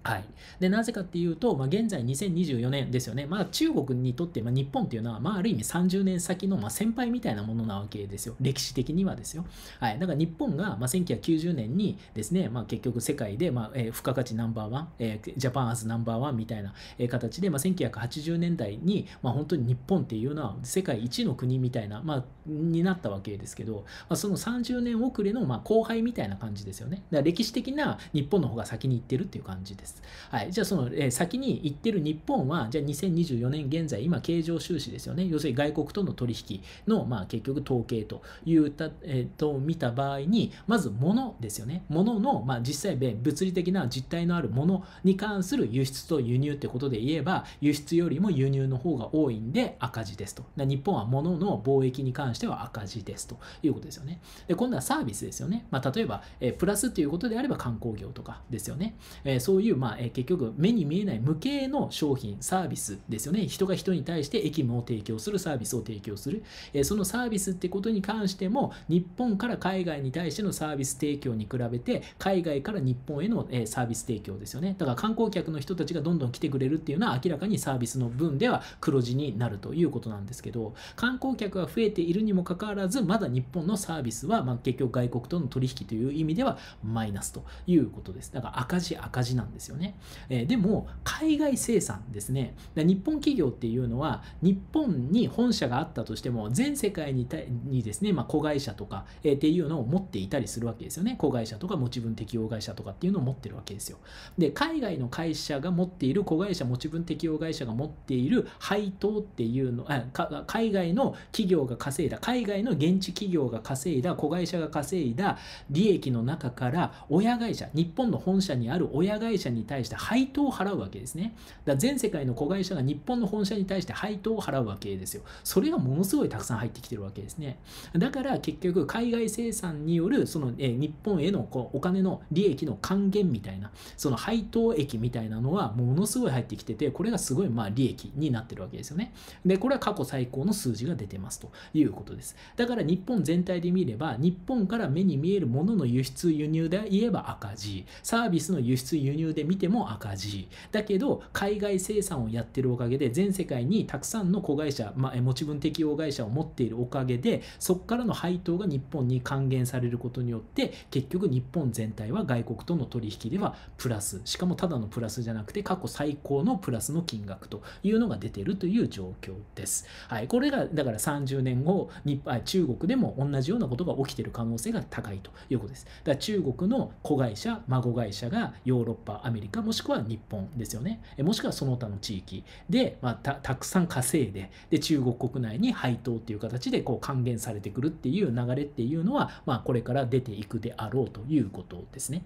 はい、でなぜかっていうと、まあ、現在2024年ですよね、まあ、中国にとって、まあ、日本っていうのは、まあ、ある意味30年先の、まあ、先輩みたいなものなわけですよ、歴史的にはですよ。はい、だから日本が、まあ、1990年にですね、まあ、結局世界で、まあえー、付加価値ナンバーワン、えー、ジャパンアズナンバーワンみたいな、え形で、まあ、1980年代に、まあ、本当に日本っていうのは世界一の国みたいな、まあ、になったわけですけど、まあ、その30年遅れの、まあ、後輩みたいな感じですよね。だから歴史的な日本の方が先に行ってるっていう感じです。。はい。じゃあその、えー、先に言ってる日本は、じゃあ2024年現在、今、経常収支ですよね。要するに外国との取引の、まあ結局統計というた、えー、と見た場合に、まず物ですよね。物の、まあ実際、物理的な実態のあるものに関する輸出と輸入ってことで言えば、輸出よりも輸入の方が多いんで赤字ですと。日本は物の貿易に関しては赤字ですということですよね。で、今度はサービスですよね。まあ例えば、えー、プラスっていうことであれば観光業とかですよね。えー、そういう、まあまあ、え結局目に見えない無形の商品サービスですよね人が人に対して駅務を提供するサービスを提供する、えそのサービスってことに関しても日本から海外に対してのサービス提供に比べて海外から日本への、えサービス提供ですよねだから観光客の人たちがどんどん来てくれるっていうのは明らかにサービスの分では黒字になるということなんですけど観光客が増えているにもかかわらずまだ日本のサービスは、ま結局外国との取引という意味ではマイナスということですだから赤字赤字なんですですよね。えー、でも、海外生産ですね。日本企業っていうのは、日本に本社があったとしても、全世界にたにですね、まあ、子会社とか、えー、っていうのを持っていたりするわけですよね。子会社とか、持ち分適用会社とかっていうのを持ってるわけですよ。で、海外の会社が持っている子会社、持ち分適用会社が持っている配当っていうの、あ海外の企業が稼いだ、海外の現地企業が稼いだ、子会社が稼いだ利益の中から、親会社、日本の本社にある親会社にに対して配当を払うわけですね。だ全世界の子会社が日本の本社に対して配当を払うわけですよ。それがものすごいたくさん入ってきてるわけですね。だから結局、海外生産によるその、え日本へのこうお金の利益の還元みたいな、その配当益みたいなのはものすごい入ってきてて、これがすごいまあ利益になってるわけですよね。で、これは過去最高の数字が出てますということです。だから日本全体で見れば、日本から目に見えるものの輸出、輸入で言えば赤字、サービスの輸出、輸入で見ても赤字。だけど、海外生産をやってるおかげで、全世界にたくさんの子会社、まあ、持ち分適用会社を持っているおかげで、そこからの配当が日本に還元されることによって、結局日本全体は外国との取引ではプラス、しかもただのプラスじゃなくて、過去最高のプラスの金額というのが出てるという状況です。はい、これが、だから30年後、日中国でも同じようなことが起きてる可能性が高いということです。だから中国の子会社、孫会社がヨーロッパ、アメリカメリカ、もしくは日本ですよね。もしくはその他の地域で、まあ、たたくさん稼いでで、中国国内に配当っていう形でこう還元されてくるっていう流れっていうのは、まあ、これから出ていくであろうということですね。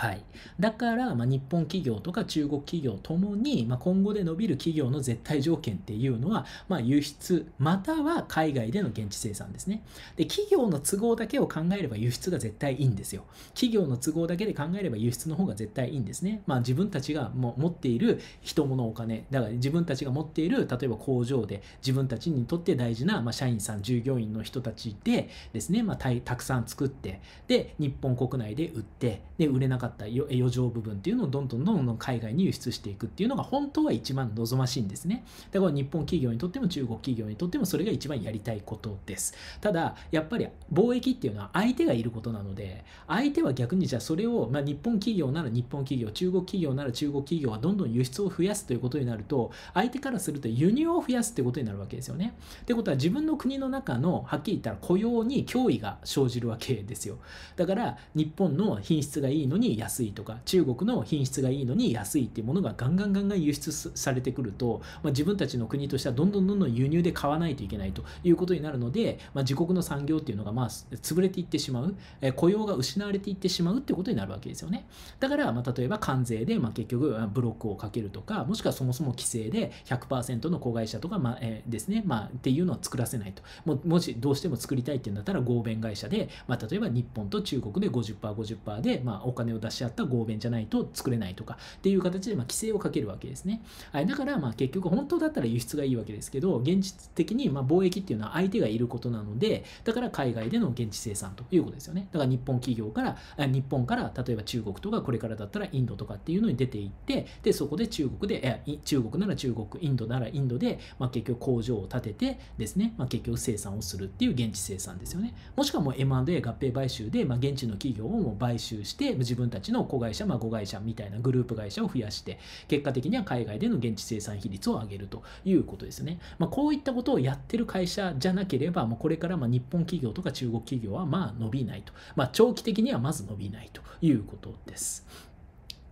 はい、だから、まあ、日本企業とか中国企業ともに、まあ、今後で伸びる企業の絶対条件っていうのは、まあ、輸出または海外での現地生産ですねで企業の都合だけを考えれば輸出が絶対いいんですよ企業の都合だけで考えれば輸出の方が絶対いいんですね、まあ、自分たちがも持っている人物お金だから自分たちが持っている例えば工場で自分たちにとって大事な、まあ、社員さん従業員の人たちでですね、まあ、たたくさん作ってで日本国内で売ってで売れなかったった余剰部分っていうのをどんどんどんどん海外に輸出していくっていうのが本当は一番望ましいんですね。だから日本企業にとっても中国企業にとってもそれが一番やりたいことです。ただ、やっぱり貿易っていうのは相手がいることなので、相手は逆にじゃあそれを、まあ、日本企業なら日本企業、中国企業なら中国企業はどんどん輸出を増やすということになると、相手からすると輸入を増やすってことになるわけですよね。ってことは自分の国の中の、はっきり言ったら雇用に脅威が生じるわけですよ。だから、日本の品質がいいのに、安いとか中国の品質がいいのに安いっていうものがガンガンガンガン輸出されてくると、まあ、自分たちの国としてはどんどんどんどん輸入で買わないといけないということになるので、まあ、自国の産業っていうのがまあ潰れていってしまう、え雇用が失われていってしまうってことになるわけですよねだからまあ例えば関税でまあ結局ブロックをかけるとかもしくはそもそも規制で100%の子会社とかまあ、えー、ですね、まあ、っていうのを作らせないとももしどうしても作りたいっていうんだったら合弁会社で、まあ、例えば日本と中国で 50%50% 50で、まあ、お金を出し合った合弁じゃないと作れないとかっていう形でま規制をかけるわけですね。はい、だからまあ結局本当だったら輸出がいいわけですけど、現実的にま貿易っていうのは相手がいることなので、だから海外での現地生産ということですよね。だから日本企業から、日本から例えば中国とかこれからだったらインドとかっていうのに出ていって、で、そこで中国で、中国なら中国、インドならインドで、まあ、結局工場を建ててですね、まあ、結局生産をするっていう現地生産ですよね。もしくはもう M&A 合併買収で、まあ、現地の企業をもう買収して、自分たちの子会社、まあ、子会社みたいなグループ会社を増やして、結果的には海外での現地生産比率を上げるということですね。まあ、こういったことをやってる会社じゃなければ、もうこれからま日本企業とか中国企業はまあ伸びないと。まあ、長期的にはまず伸びないということです。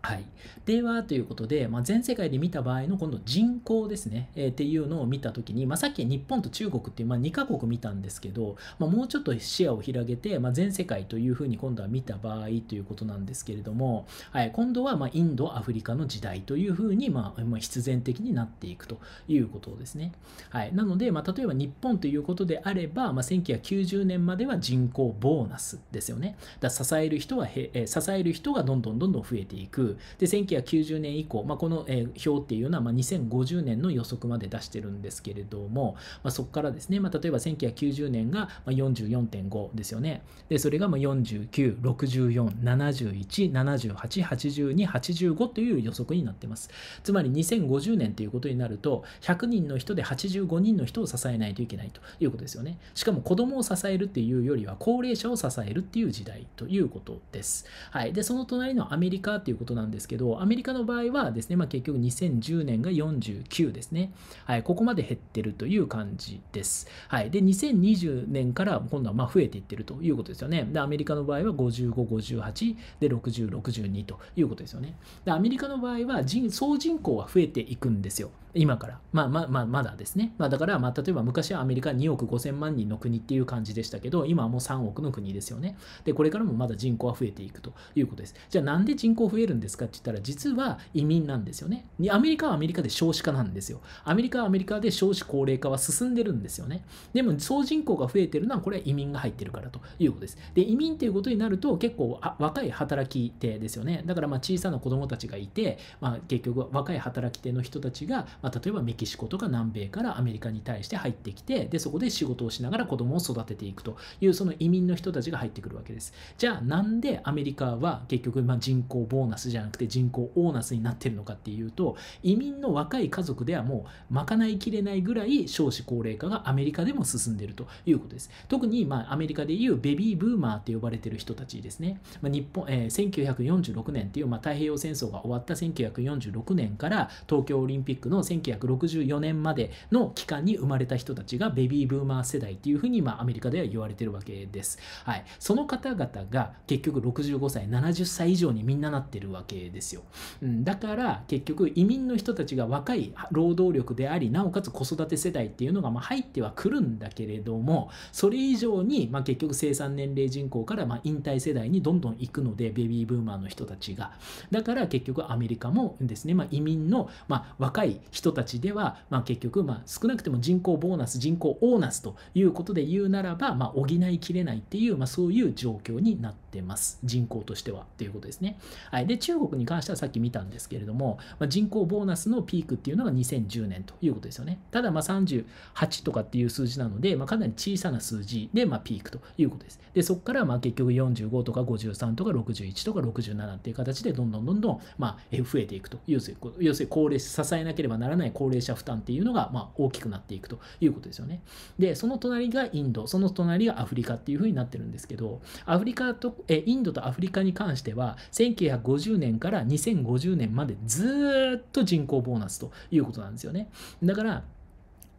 はい、ではということで、まあ、全世界で見た場合の今度人口ですね、えー、っていうのを見た時に、まあ、さっき日本と中国っていう、まあ、2カ国見たんですけど、まあ、もうちょっと視野を広げて、まあ、全世界というふうに今度は見た場合ということなんですけれども、はい、今度はまインドアフリカの時代というふうに、まあ、必然的になっていくということですね、はい、なので、ま例えば日本ということであれば、ま1990年までは人口ボーナスですよねだ支える人はへ、え支える人がどんどんどんどん増えていくで1990年以降、まあ、この、えー、表っていうのは、まあ、2050年の予測まで出してるんですけれども、まあ、そこからですね、まあ、例えば1990年がま44.5ですよねでそれがま496471788285という予測になってますつまり2050年ということになると100人の人で85人の人を支えないといけないということですよねしかも子供を支えるっていうよりは高齢者を支えるっていう時代ということですはいでその隣のアメリカっていうことなんですけど、アメリカの場合はですね、まあ、結局2010年が49ですね、はい、ここまで減ってるという感じです。はい、で、2020年から今度はま増えていってるということですよね。で、アメリカの場合は55、58で60、62ということですよね。で、アメリカの場合は人総人口は増えていくんですよ。今から。まあまあまあ、まだですね。まあ、だから、まあ、例えば昔はアメリカ2億5000万人の国っていう感じでしたけど、今はもう3億の国ですよね。で、これからもまだ人口は増えていくということです。じゃあ、なんで人口増えるんですですかって言ったら、実は移民なんですよね。アメリカはアメリカで少子化なんですよ。アメリカはアメリカで少子高齢化は進んでるんですよね。でも、総人口が増えてるのは、これは移民が入ってるからということです。で、移民っていうことになると、結構若い働き手ですよね。だから、まあ、小さな子供たちがいて、まあ、結局、若い働き手の人たちが、まあ、例えばメキシコとか南米からアメリカに対して入ってきて、で、そこで仕事をしながら子供を育てていくという、その移民の人たちが入ってくるわけです。じゃあ、なんでアメリカは結局、まあ、人口ボーナスじゃじゃなくて人口オーナスになってるのかっていうと移民の若い家族ではもう賄いきれないぐらい少子高齢化がアメリカでも進んでるということです特にまあアメリカでいうベビーブーマーって呼ばれてる人たちですね、まあ、日本、えー、1946年っていう、まあ、太平洋戦争が終わった1946年から東京オリンピックの1964年までの期間に生まれた人たちがベビーブーマー世代っていうふうにまあアメリカでは言われてるわけです、はい、その方々が結局65歳70歳以上にみんななってるわけですよ、うん、だから結局移民の人たちが若い労働力でありなおかつ子育て世代っていうのがま入ってはくるんだけれどもそれ以上にま結局生産年齢人口からま引退世代にどんどん行くのでベビーブーマーの人たちがだから結局アメリカもですね、ま移民のま若い人たちではま結局ま少なくても人口ボーナス人口オーナスということで言うならばま補いきれないっていうまそういう状況になってます人口としてはということですね。はい、で中中国に関してはさっき見たんですけれども、まあ、人口ボーナスのピークっていうのが2010年ということですよね。ただ、ま38とかっていう数字なので、まあ、かなり小さな数字で、まピークということです。で、そこからま結局45とか53とか61とか67っていう形でどんどんどんどん、ま増えていくと。要するに、要するに高齢者、支えなければならない高齢者負担っていうのが、ま大きくなっていくということですよね。で、その隣がインド、その隣がアフリカっていうふうになってるんですけど、アフリカと、えインドとアフリカに関しては、1950年年から2050年までずっと人口ボーナスということなんですよね。だから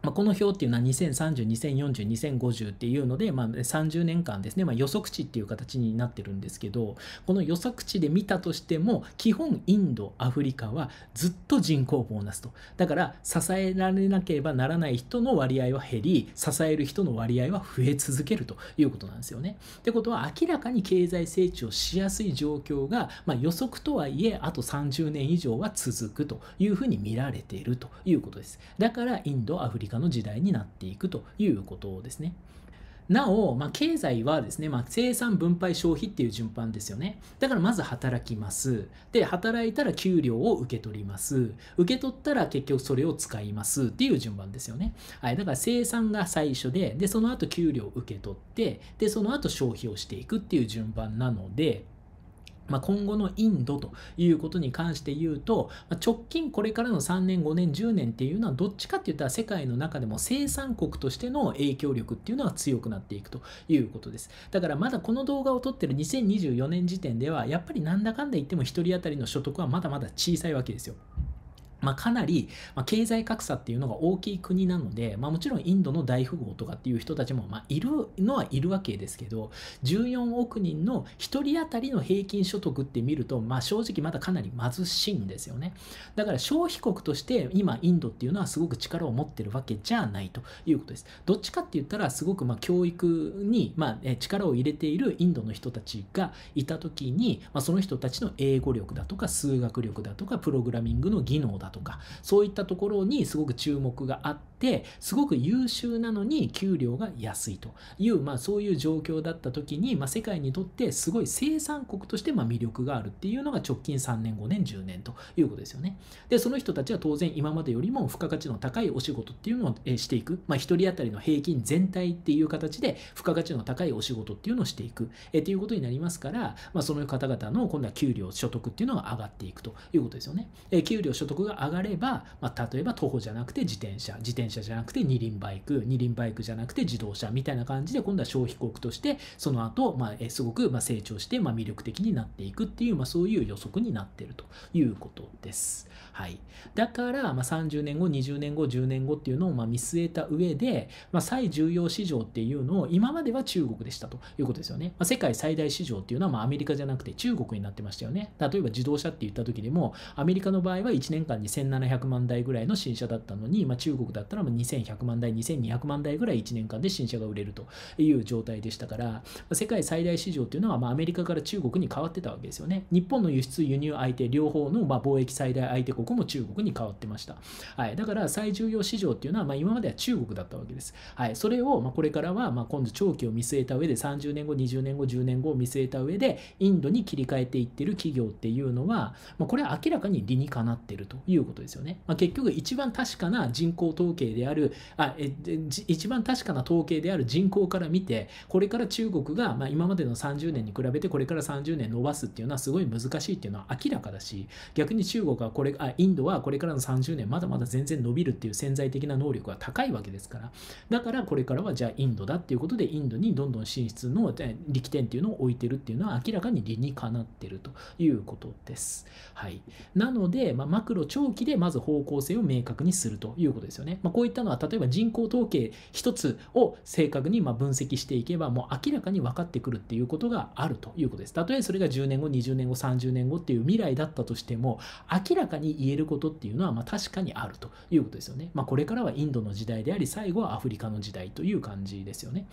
まあ、この表っていうのは2030、2040、2050っていうので、まあ、30年間ですね、まあ、予測値っていう形になってるんですけど、この予測値で見たとしても、基本インド、アフリカはずっと人口ボーナスと。だから、支えられなければならない人の割合は減り、支える人の割合は増え続けるということなんですよね。ってことは、明らかに経済成長しやすい状況が、まあ、予測とはいえ、あと30年以上は続くというふうに見られているということです。だから、インド、アフリカカの時代になっていくということですね。なお、まあ、経済はですね、まあ、生産、分配、消費っていう順番ですよね。だからまず働きます。で、働いたら給料を受け取ります。受け取ったら結局それを使いますっていう順番ですよね。はい。だから生産が最初で、で、その後給料を受け取って、で、その後消費をしていくっていう順番なので、まあ、今後のインドということに関して言うと、ま直近これからの3年、5年、10年っていうのはどっちかって言ったら世界の中でも生産国としての影響力っていうのは強くなっていくということです。だからまだこの動画を撮ってる2024年時点ではやっぱりなんだかんだ言っても1人当たりの所得はまだまだ小さいわけですよ。まあ、かなり、まあ、経済格差っていうのが大きい国なので、まあ、もちろんインドの大富豪とかっていう人たちも、まあ、いるのはいるわけですけど14億人の1人当たりの平均所得って見ると、まあ、正直まだかなり貧しいんですよねだから消費国として今インドっていうのはすごく力を持ってるわけじゃないということですどっちかって言ったらすごくまあ教育にまあ力を入れているインドの人たちがいた時に、まあ、その人たちの英語力だとか数学力だとかプログラミングの技能だとかそういったところにすごく注目があってすごく優秀なのに給料が安いという、まあ、そういう状況だった時に、まあ、世界にとってすごい生産国としてま魅力があるっていうのが直近3年5年10年ということですよねでその人たちは当然今までよりも付加価値の高いお仕事っていうのをしていく、まあ、1人当たりの平均全体っていう形で付加価値の高いお仕事っていうのをしていくえっていうことになりますから、まあ、その方々の今度は給料所得っていうのが上がっていくということですよね。え給料所得が上がれば、まあ、例えば徒歩じゃなくて自転車、自転車じゃなくて二輪バイク、二輪バイクじゃなくて自動車みたいな感じで、今度は消費国として、その後、まあ、すごくま成長して、ま魅力的になっていくっていう、まあ、そういう予測になっているということです。はい、だから、まあ、30年後20年後10年後っていうのをま見据えた上で、まあ、最重要市場っていうのを今までは中国でしたということですよね、まあ、世界最大市場っていうのはまアメリカじゃなくて中国になってましたよね例えば自動車って言った時でもアメリカの場合は1年間に1700万台ぐらいの新車だったのに、ま中国だったら2100万台2200万台ぐらい1年間で新車が売れるという状態でしたから世界最大市場っていうのはまアメリカから中国に変わってたわけですよね日本の輸出輸入相手両方のま貿易最大相手国こも中国に変わってました。はい、だから最重要市場っていうのは、まあ、今までは中国だったわけです。はい、それを、まこれからは、ま今度長期を見据えた上で30年後、20年後、10年後を見据えた上でインドに切り替えていってる企業っていうのは、まこれは明らかに理にかなってるということですよね。まあ、結局一番確かな人口統計であるあえ、一番確かな統計である人口から見て、これから中国が、ま今までの30年に比べてこれから30年伸ばすっていうのはすごい難しいっていうのは明らかだし、逆に中国はこれあインドはこれからの30年まだまだ全然伸びるっていう潜在的な能力が高いわけですからだからこれからはじゃあインドだっていうことでインドにどんどん進出の力点っていうのを置いてるっていうのは明らかに理にかなってるということです。はい、なので、まあ、マクロ長期でまず方向性を明確にするということですよね。まあ、こういったのは例えば人口統計1つを正確にま分析していけばもう明らかに分かってくるっていうことがあるということです。たとえそれが10年後20年後30年後っていう未来だったとしても明らかに言えることっていうのは、まあ、確かにあるということですよね。まあ、これからはインドの時代であり、最後はアフリカの時代という感じですよね。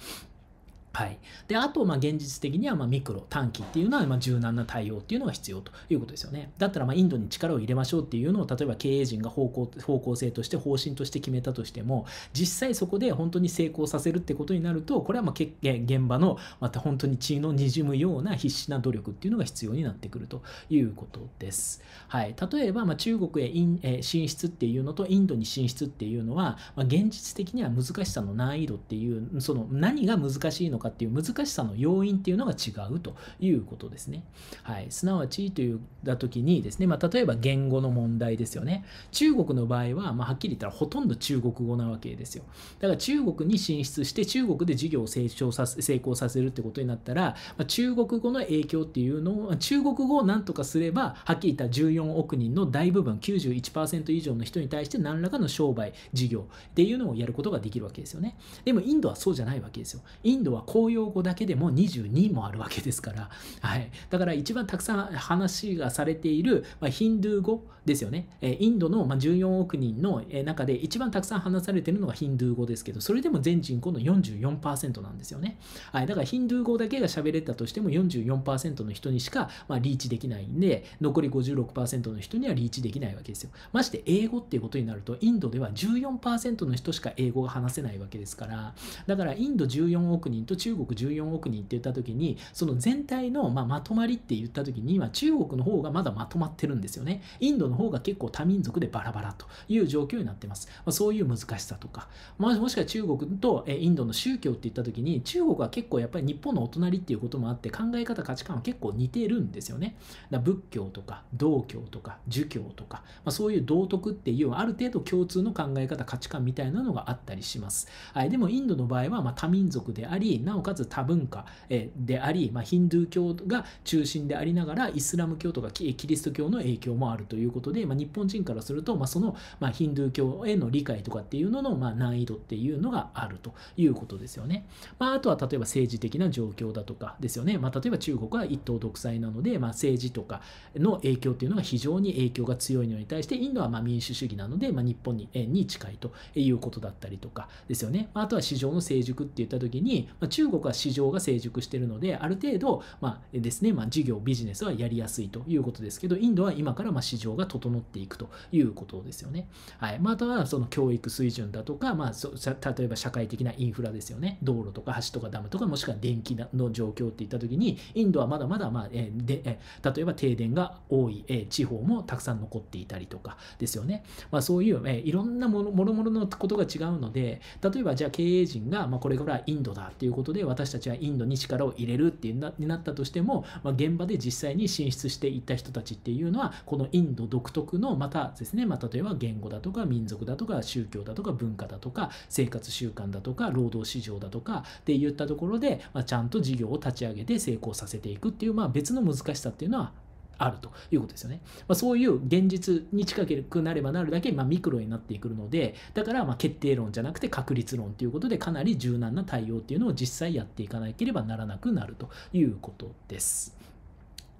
はい、であと、まあ、現実的にはまミクロ、短期っていうのはま柔軟な対応っていうのが必要ということですよね。だったらまインドに力を入れましょうっていうのを例えば経営陣が方向方向性として方針として決めたとしても実際そこで本当に成功させるってことになるとこれはま現場のまた本当に血のにじむような必死な努力っていうのが必要になってくるということです。はい、例えばま中国へえ進出っていうのとインドに進出っていうのは、まあ、現実的には難しさの難易度っていうその何が難しいのかかっていう難しさの要因っていうのが違うということですね。はい、すなわちといった時にですね、まあ、例えば言語の問題ですよね。中国の場合は、まあ、はっきり言ったらほとんど中国語なわけですよ。だから中国に進出して中国で事業を成長させ成功させるってことになったら、まあ、中国語の影響っていうのを中国語をなんとかすればはっきり言った14億人の大部分91%以上の人に対して何らかの商売事業っていうのをやることができるわけですよね。でもインドはそうじゃないわけですよ。インドは公用語だけでも22もあるわけですから、はい、だから一番たくさん話がされている、まあ、ヒンドゥー語ですよね、えインドの、ま14億人の中で一番たくさん話されてるのがヒンドゥー語ですけどそれでも全人口の44%なんですよね、はい、だからヒンドゥー語だけが喋れたとしても44%の人にしか、まリーチできないんで残り56%の人にはリーチできないわけですよまして英語っていうことになるとインドでは14%の人しか英語が話せないわけですからだからインド14億人と中国14億人って言った時にその全体のままとまりって言った時には中国の方がまだまとまってるんですよねインドの方が結構多民族でバラバラという状況になってます、まあ、そういう難しさとか、まあ、もしくは中国とインドの宗教って言った時に中国は結構やっぱり日本のお隣っていうこともあって考え方価値観は結構似てるんですよねだ仏教とか道教とか儒教とか、まあ、そういう道徳っていうある程度共通の考え方価値観みたいなのがあったりします、はい、でもインドの場合はま多民族でありなおかつ多文化、であり、まあ、ヒンドゥー教が中心でありながらイスラム教とかキリスト教の影響もあるということで、まあ、日本人からすると、まあ、その、まヒンドゥー教への理解とかっていうのの、ま難易度っていうのがあるということですよね。まあ、とは例えば政治的な状況だとかですよね。ま例えば中国は一党独裁なので、ま政治とかの影響っていうのが非常に影響が強いのに対してインドはま民主主義なので、ま日本にに近いということだったりとかですよね。まあ、とは市場の成熟って言った時に、ま中国は市場が成熟しているので、ある程度、まあ、ですね、まあ、事業、ビジネスはやりやすいということですけど、インドは今からま市場が整っていくということですよね。はい。まあ、あとは、その教育水準だとか、まあ、例えば社会的なインフラですよね。道路とか橋とかダムとか、もしくは電気の状況っていったときに、インドはまだまだ、まあ、えでえ例えば停電が多い、え地方もたくさん残っていたりとかですよね。まあ、そういう、えいろんなものろもろのことが違うので、例えばじゃあ経営陣が、まこれからインドだっていうことことで私たちはインドに力を入れるっていうなになったとしても、まあ、現場で実際に進出していった人たちっていうのはこのインド独特のまたですね、まあ、例えば言語だとか民族だとか宗教だとか文化だとか生活習慣だとか労働市場だとかっていったところで、まあ、ちゃんと事業を立ち上げて成功させていくっていう、まあ、別の難しさっていうのはあるということですよね。まあ、そういう現実に近くなればなるだけ、まあ、ミクロになってくるので、だからま決定論じゃなくて確率論ということで、かなり柔軟な対応っていうのを実際やっていかなければならなくなるということです。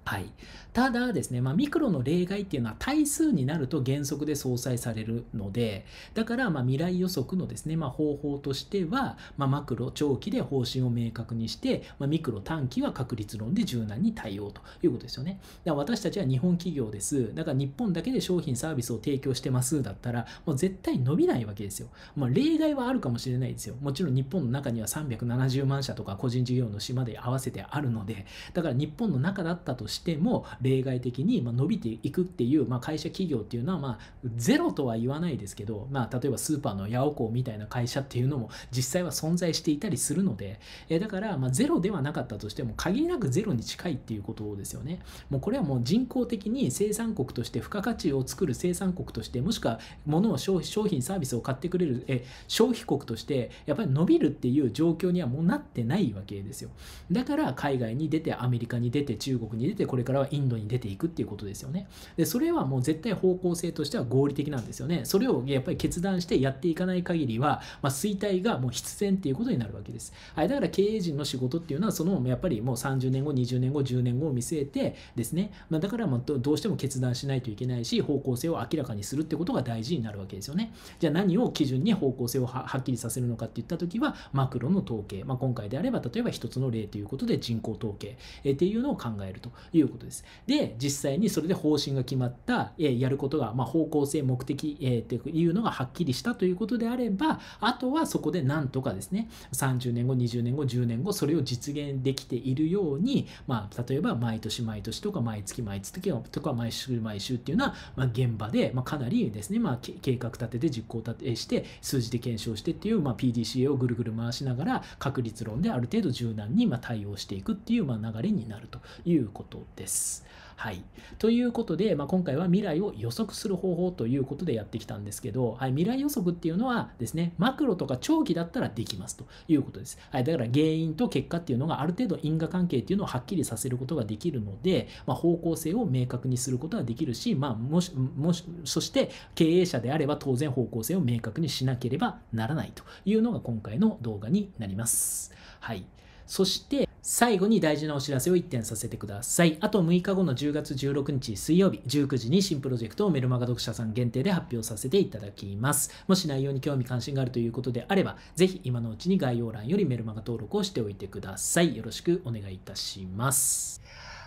はい、ただですね、まあ、ミクロの例外っていうのは対数になると原則で相殺されるのでだからま未来予測のですね、まあ、方法としては、まあ、マクロ長期で方針を明確にして、まミクロ短期は確率論で柔軟に対応ということですよねだから私たちは日本企業ですだから日本だけで商品サービスを提供してますだったらもう絶対伸びないわけですよ、ま例外はあるかもしれないですよもちろん日本の中には370万社とか個人事業主まで合わせてあるのでだから日本の中だったとしてしても例外的に伸びていくっていう、まあ、会社企業っていうのは、まあ、ゼロとは言わないですけど、まあ、例えばスーパーのヤオコーみたいな会社っていうのも実際は存在していたりするので、えだから、まあ、ゼロではなかったとしても限りなくゼロに近いっていうことですよねもうこれはもう人工的に生産国として付加価値を作る生産国としてもしくは物を商品サービスを買ってくれるえ消費国としてやっぱり伸びるっていう状況にはもうなってないわけですよだから海外に出てアメリカに出て中国に出てこれからはインドに出ていくっていうことですよね。で、それはもう絶対方向性としては合理的なんですよね。それをやっぱり決断してやっていかない限りは、まあ、衰退がもう必然っていうことになるわけです。はい、だから経営陣の仕事っていうのは、そのやっぱりもう30年後、20年後、10年後を見据えてですね、まあ、だからまどうしても決断しないといけないし、方向性を明らかにするってことが大事になるわけですよね。じゃあ何を基準に方向性をはっきりさせるのかって言ったときは、マクロの統計、まあ、今回であれば例えば1つの例ということで人口統計、えっていうのを考えるということです。で、実際にそれで方針が決まった、えー、やることが、まあ、方向性、目的、えー、っていうのがはっきりしたということであれば、あとはそこでなんとかですね、30年後、20年後、10年後、それを実現できているように、まあ、例えば毎年毎年とか毎月毎月とか毎週毎週っていうのは、まあ、現場で、まあ、かなりですね、まあ、計画立てて実行立てして、数字で検証してっていう、まあ、PDCA をぐるぐる回しながら、確率論である程度柔軟に、まあ、対応していくっていう、まあ、流れになるということことです。はい。ということで、まあ、今回は未来を予測する方法ということでやってきたんですけど、はい、未来予測っていうのはですね、マクロとか長期だったらできますということです。はい、だから原因と結果っていうのがある程度因果関係っていうのをはっきりさせることができるので、まあ、方向性を明確にすることはできるし、まあ、もし、もし、そして経営者であれば当然方向性を明確にしなければならないというのが今回の動画になります。はい。そして、最後に大事なお知らせを1点させてください。あと6日後の10月16日水曜日19時に新プロジェクトをメルマガ読者さん限定で発表させていただきます。もし内容に興味関心があるということであれば、ぜひ今のうちに概要欄よりメルマガ登録をしておいてください。よろしくお願いいたします。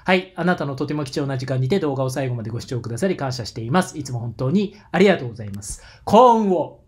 はい。あなたのとても貴重な時間にて動画を最後までご視聴くださり感謝しています。いつも本当にありがとうございます。幸運を